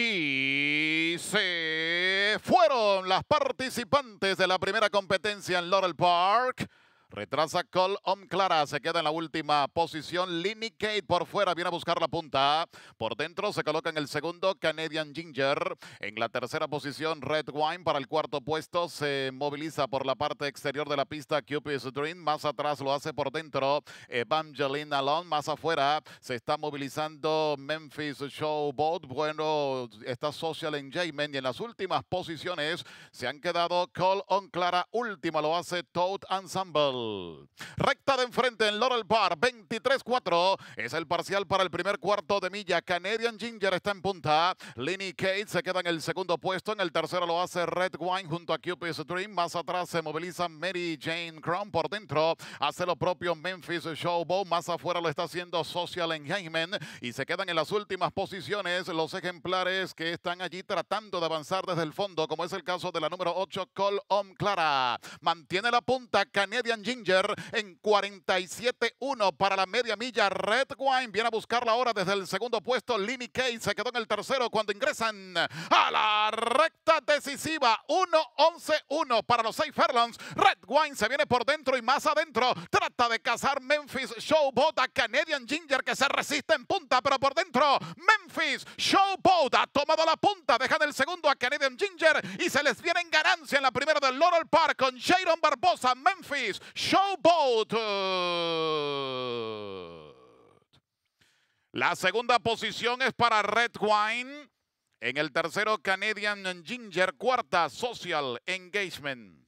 Y se fueron las participantes de la primera competencia en Laurel Park. Retrasa Call on Clara. Se queda en la última posición. Lini Kate por fuera. Viene a buscar la punta. Por dentro se coloca en el segundo Canadian Ginger. En la tercera posición Red Wine para el cuarto puesto. Se moviliza por la parte exterior de la pista Cupid's Dream. Más atrás lo hace por dentro Evangeline Alon. Más afuera se está movilizando Memphis Showboat. Bueno, está Social engagement Y en las últimas posiciones se han quedado Call on Clara. Última lo hace Toad Ensemble. Recta de enfrente en Laurel Park, 23-4. Es el parcial para el primer cuarto de milla. Canadian Ginger está en punta. Lenny Kate se queda en el segundo puesto. En el tercero lo hace Red Wine junto a Cupid's Dream. Más atrás se moviliza Mary Jane Crown por dentro. Hace lo propio Memphis Showbow. Más afuera lo está haciendo Social Engagement. Y se quedan en las últimas posiciones los ejemplares que están allí tratando de avanzar desde el fondo, como es el caso de la número 8, Call Home Clara. Mantiene la punta Canadian Ginger Ginger en 47-1 para la media milla. Red Wine viene a buscarla ahora desde el segundo puesto. Lini Kay se quedó en el tercero cuando ingresan a la recta decisiva. 1-11-1 para los 6 ferlons Red Wine se viene por dentro y más adentro. Trata de cazar Memphis Showboat a Canadian Ginger que se resiste en punta, pero por dentro Memphis Showboat ha tomado la punta. Dejan el segundo a Canadian Ginger y se les viene en ganancia en la primera del Laurel Park con Sharon Barbosa. Memphis Showboat. La segunda posición es para Red Wine. En el tercero, Canadian Ginger. Cuarta, Social Engagement.